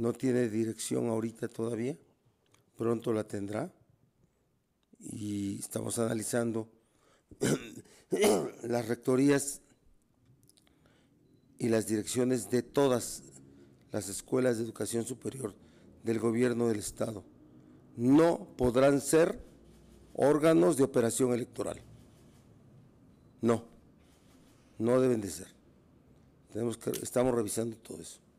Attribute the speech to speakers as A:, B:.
A: No tiene dirección ahorita todavía, pronto la tendrá y estamos analizando las rectorías y las direcciones de todas las escuelas de educación superior del gobierno del Estado. No podrán ser órganos de operación electoral. No, no deben de ser. estamos revisando todo eso.